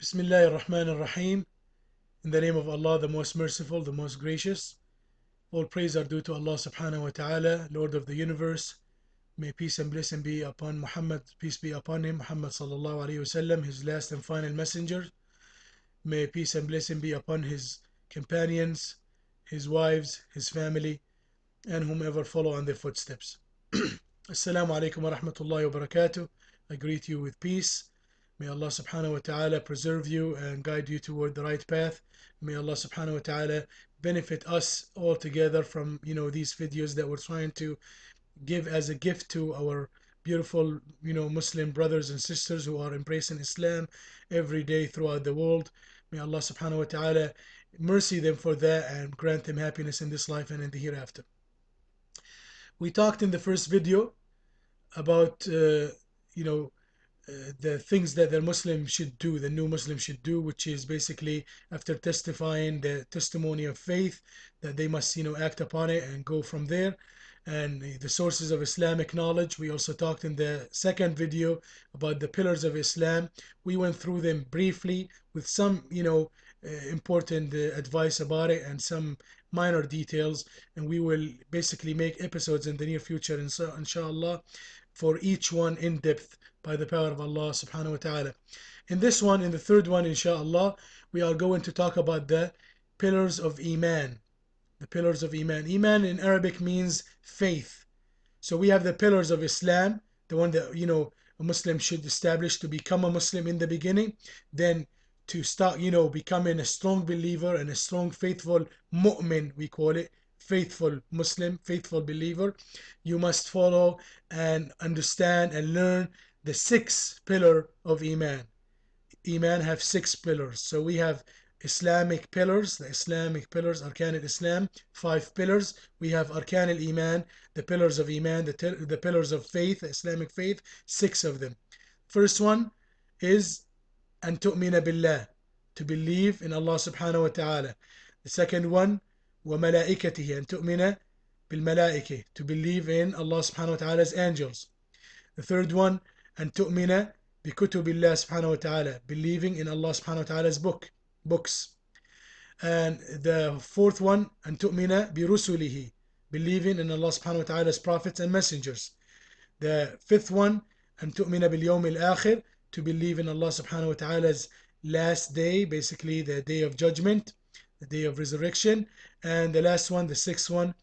Bismillah ar-Rahman ar-Rahim. In the name of Allah, the most merciful, the most gracious. All praise are due to Allah subhanahu wa ta'ala, Lord of the universe. May peace and blessing be upon Muhammad, peace be upon him, Muhammad sallallahu alayhi wasallam, his last and final messenger. May peace and blessing be upon his companions, his wives, his family, and whomever follow on their footsteps. Assalamu alaikum wa rahmatullahi wa barakatuh. I greet you with peace May Allah subhanahu wa ta'ala preserve you and guide you toward the right path. May Allah subhanahu wa ta'ala benefit us all together from you know these videos that we're trying to give as a gift to our beautiful you know Muslim brothers and sisters who are embracing Islam every day throughout the world. May Allah subhanahu wa ta'ala mercy them for that and grant them happiness in this life and in the hereafter. We talked in the first video about uh, you know the things that the Muslim should do, the new Muslim should do, which is basically after testifying the testimony of faith, that they must, you know, act upon it and go from there. And the sources of Islamic knowledge. We also talked in the second video about the pillars of Islam. We went through them briefly with some, you know, uh, important uh, advice about it and some minor details. And we will basically make episodes in the near future, inshallah for each one in depth by the power of Allah subhanahu wa ta'ala. In this one, in the third one, inshaAllah, we are going to talk about the pillars of Iman. The pillars of Iman. Iman in Arabic means faith. So we have the pillars of Islam, the one that, you know, a Muslim should establish to become a Muslim in the beginning, then to start, you know, becoming a strong believer and a strong, faithful mu'min, we call it, faithful Muslim, faithful believer, you must follow and understand and learn the six pillar of Iman. Iman have six pillars. So we have Islamic pillars, the Islamic pillars, Arkan al-Islam, five pillars. We have Arkan al-Iman, the pillars of Iman, the, the pillars of faith, Islamic faith, six of them. First one is أن تؤمن بالله, to believe in Allah subhanahu wa ta'ala. The second one وملائكته أن تؤمن بالملائكة to believe in Allah سبحانه وتعالى's angels the third one أن تؤمن بكتب الله سبحانه وتعالى believing in Allah سبحانه وتعالى's book books and the fourth one أن تؤمن برسله believing in Allah سبحانه وتعالى's prophets and messengers the fifth one أن تؤمن باليوم الآخر to believe in Allah سبحانه وتعالى's last day basically the day of judgment the day of resurrection. And the last one, the sixth one,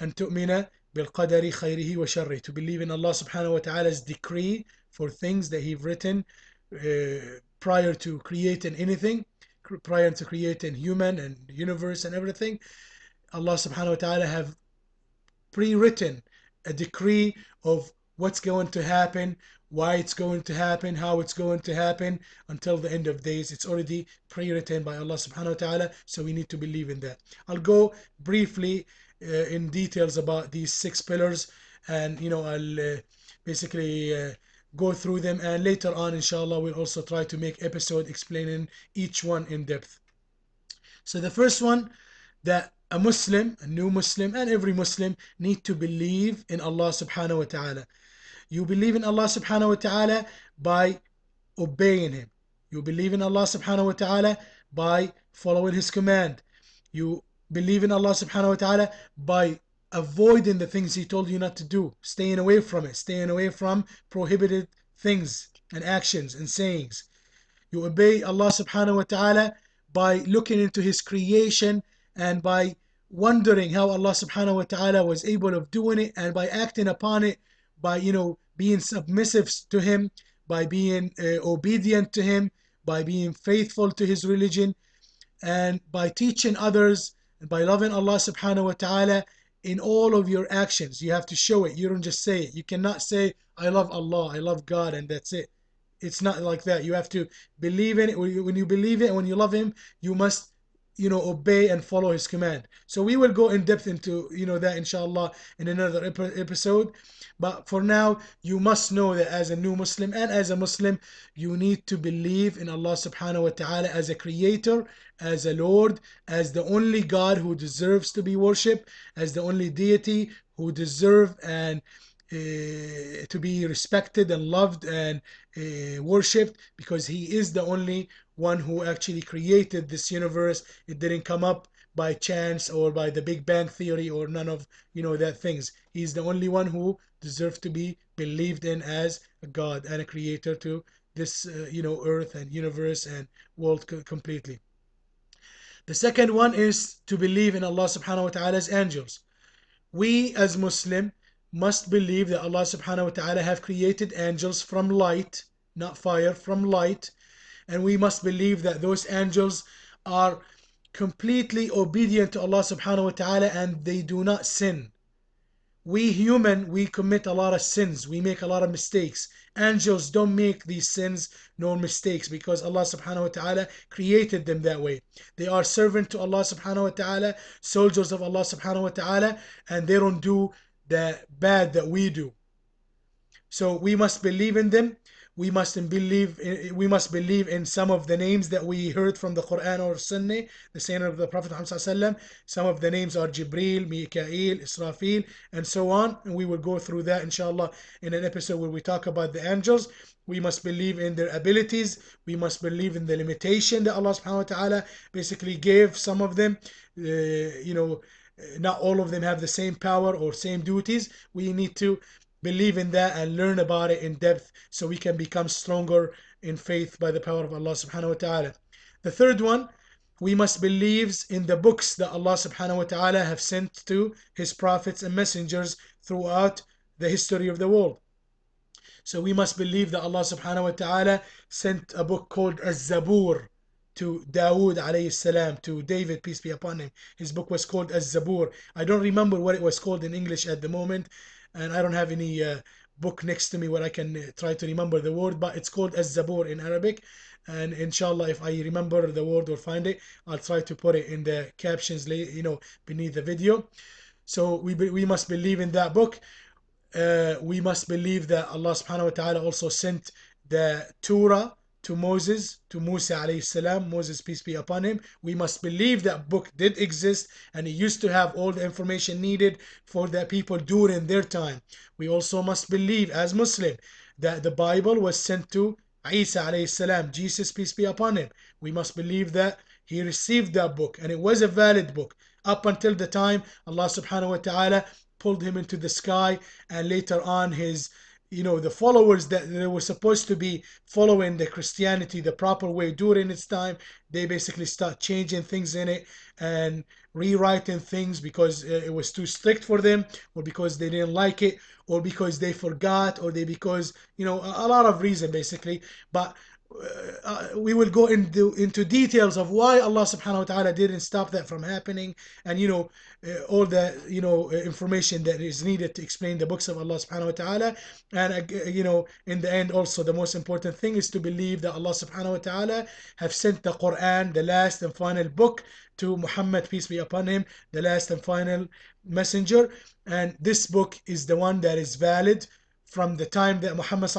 أن تؤمن بالقدر wa وشره to believe in Allah subhanahu wa ta'ala's decree for things that He've written uh, prior to creating anything, prior to creating human and universe and everything. Allah subhanahu wa ta'ala have pre-written a decree of what's going to happen, why it's going to happen, how it's going to happen until the end of days. It's already pre-written by Allah subhanahu wa ta'ala, so we need to believe in that. I'll go briefly uh, in details about these six pillars and you know I'll uh, basically uh, go through them and later on inshallah we'll also try to make episode explaining each one in depth. So the first one that a Muslim, a new Muslim and every Muslim need to believe in Allah subhanahu wa ta'ala you believe in Allah subhanahu wa ta'ala by obeying Him. You believe in Allah subhanahu wa ta'ala by following His command. You believe in Allah subhanahu wa ta'ala by avoiding the things He told you not to do, staying away from it, staying away from prohibited things and actions and sayings. You obey Allah subhanahu wa ta'ala by looking into His creation and by wondering how Allah subhanahu wa ta'ala was able of doing it and by acting upon it by you know being submissive to him by being uh, obedient to him by being faithful to his religion and by teaching others and by loving allah subhanahu wa ta'ala in all of your actions you have to show it you don't just say it you cannot say i love allah i love god and that's it it's not like that you have to believe in it when you believe it and when you love him you must you know obey and follow his command so we will go in depth into you know that inshallah in another episode but for now you must know that as a new muslim and as a muslim you need to believe in allah subhanahu wa ta'ala as a creator as a lord as the only god who deserves to be worshipped as the only deity who deserve and uh, to be respected and loved and uh, worshipped because he is the only one who actually created this universe. It didn't come up by chance or by the Big Bang theory or none of you know that things. He's the only one who deserves to be believed in as a God and a creator to this uh, you know earth and universe and world completely. The second one is to believe in Allah subhanahu wa ta'ala's angels. We as Muslim must believe that Allah subhanahu wa ta'ala have created angels from light, not fire, from light and we must believe that those angels are completely obedient to Allah subhanahu wa ta'ala and they do not sin. We human, we commit a lot of sins. We make a lot of mistakes. Angels don't make these sins nor mistakes because Allah subhanahu wa ta'ala created them that way. They are servant to Allah subhanahu wa ta'ala, soldiers of Allah subhanahu wa ta'ala, and they don't do the bad that we do. So we must believe in them we must believe in, we must believe in some of the names that we heard from the Quran or Sunnah, the saying of the Prophet Muhammad Some of the names are Jibril, Mikael, Israfil, and so on. And we will go through that inshallah in an episode where we talk about the angels. We must believe in their abilities. We must believe in the limitation that Allah subhanahu wa ta'ala basically gave some of them. Uh, you know, not all of them have the same power or same duties. We need to believe in that and learn about it in depth so we can become stronger in faith by the power of Allah subhanahu wa ta'ala. The third one, we must believe in the books that Allah subhanahu wa ta'ala have sent to his prophets and messengers throughout the history of the world. So we must believe that Allah subhanahu wa ta'ala sent a book called Az-Zabur to Dawood alayhi salam, to David, peace be upon him. His book was called Az-Zabur. I don't remember what it was called in English at the moment, and I don't have any uh, book next to me where I can uh, try to remember the word, but it's called Az-Zabur in Arabic. And inshallah, if I remember the word or find it, I'll try to put it in the captions, you know, beneath the video. So we, we must believe in that book. Uh, we must believe that Allah subhanahu wa ta'ala also sent the Torah to Moses, to Musa alayhi salam, Moses, peace be upon him. We must believe that book did exist and he used to have all the information needed for the people during their time. We also must believe as Muslim that the Bible was sent to Isa alayhi salam, Jesus, peace be upon him. We must believe that he received that book and it was a valid book up until the time Allah subhanahu wa ta'ala pulled him into the sky and later on his you know the followers that they were supposed to be following the christianity the proper way during its time they basically start changing things in it and rewriting things because uh, it was too strict for them or because they didn't like it or because they forgot or they because you know a lot of reason basically but uh, uh, we will go into into details of why Allah Subhanahu wa Taala didn't stop that from happening, and you know uh, all the you know uh, information that is needed to explain the books of Allah Subhanahu wa Taala, and uh, you know in the end also the most important thing is to believe that Allah Subhanahu wa Taala have sent the Quran, the last and final book, to Muhammad peace be upon him, the last and final messenger, and this book is the one that is valid from the time that Muhammad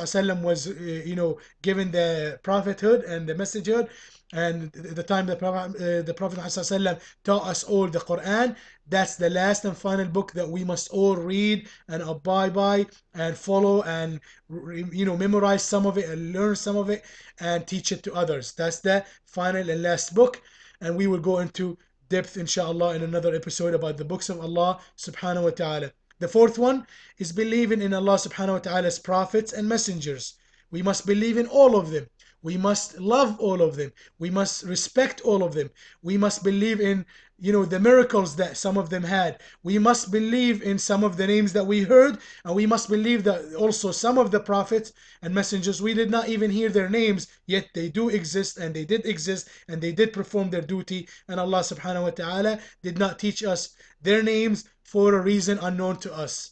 was, uh, you know, given the prophethood and the messagehood, and the time the Prophet, uh, the Prophet taught us all the Quran. That's the last and final book that we must all read and abide by and follow and you know memorize some of it and learn some of it and teach it to others. That's the final and last book, and we will go into depth inshallah in another episode about the books of Allah subhanahu wa ta'ala. The fourth one is believing in Allah subhanahu wa ta'ala's prophets and messengers. We must believe in all of them. We must love all of them. We must respect all of them. We must believe in, you know, the miracles that some of them had. We must believe in some of the names that we heard, and we must believe that also some of the prophets and messengers we did not even hear their names, yet they do exist and they did exist and they did perform their duty, and Allah subhanahu wa ta'ala did not teach us their names for a reason unknown to us.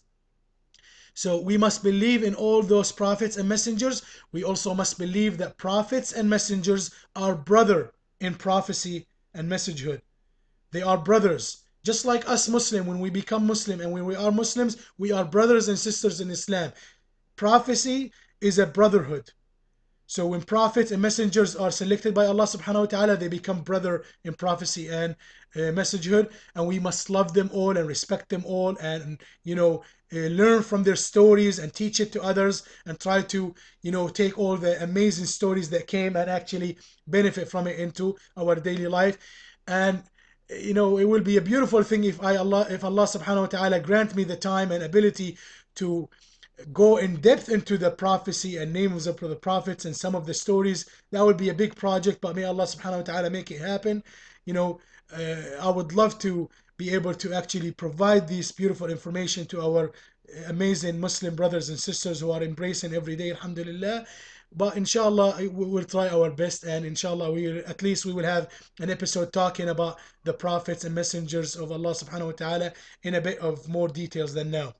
So we must believe in all those prophets and messengers. We also must believe that prophets and messengers are brother in prophecy and messagehood. They are brothers. Just like us Muslim, when we become Muslim and when we are Muslims, we are brothers and sisters in Islam. Prophecy is a brotherhood. So when prophets and messengers are selected by Allah subhanahu wa ta'ala, they become brother in prophecy and uh, messengerhood. And we must love them all and respect them all and, you know, uh, learn from their stories and teach it to others and try to, you know, take all the amazing stories that came and actually benefit from it into our daily life. And, you know, it will be a beautiful thing if I Allah, if Allah subhanahu wa ta'ala grant me the time and ability to go in depth into the prophecy and names of the prophets and some of the stories. That would be a big project, but may Allah subhanahu wa ta'ala make it happen. You know, uh, I would love to be able to actually provide this beautiful information to our amazing Muslim brothers and sisters who are embracing every day, alhamdulillah. But inshallah, we will try our best, and inshallah, we at least we will have an episode talking about the prophets and messengers of Allah subhanahu wa ta'ala in a bit of more details than now.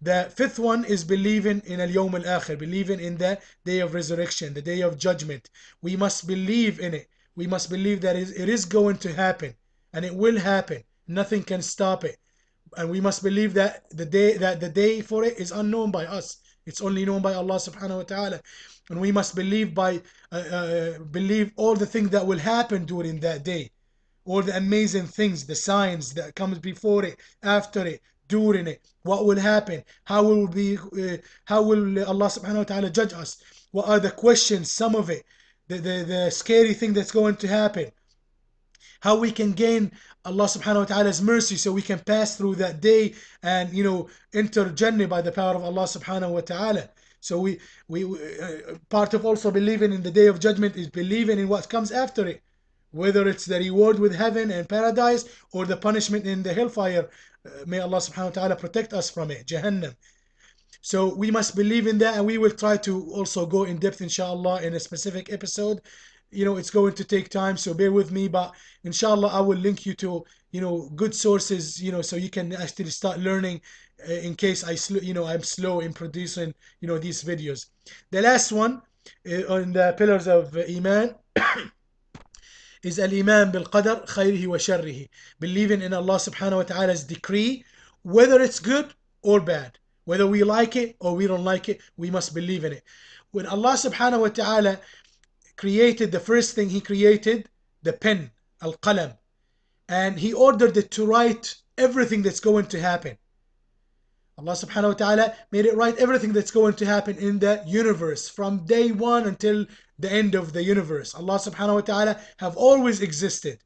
The fifth one is believing in al yawm al akhir, believing in the day of resurrection, the day of judgment. We must believe in it. We must believe that it is going to happen and it will happen. Nothing can stop it. And we must believe that the day that the day for it is unknown by us. It's only known by Allah subhanahu wa ta'ala. And we must believe by uh, uh, believe all the things that will happen during that day all the amazing things, the signs that comes before it, after it, doing it what will happen how will be uh, how will allah subhanahu wa ta'ala judge us what are the questions some of it the, the the scary thing that's going to happen how we can gain allah subhanahu wa ta'ala's mercy so we can pass through that day and you know enter jannah by the power of allah subhanahu wa ta'ala so we we, we uh, part of also believing in the day of judgment is believing in what comes after it whether it's the reward with heaven and paradise or the punishment in the hellfire. Uh, may Allah subhanahu wa ta'ala protect us from it, Jahannam. So we must believe in that and we will try to also go in depth inshallah in a specific episode. You know, it's going to take time, so bear with me, but inshallah I will link you to, you know, good sources, you know, so you can actually start learning uh, in case I slow, you know, I'm slow in producing, you know, these videos. The last one uh, on the pillars of Iman is al-iman bil qadar khayrihi wa sharrihi. Believing in Allah subhanahu wa ta'ala's decree, whether it's good or bad. Whether we like it or we don't like it, we must believe in it. When Allah subhanahu wa ta'ala created, the first thing He created, the pen, al-qalam. And He ordered it to write everything that's going to happen. Allah subhanahu wa ta'ala made it right everything that's going to happen in the universe from day one until the end of the universe. Allah subhanahu wa ta'ala have always existed.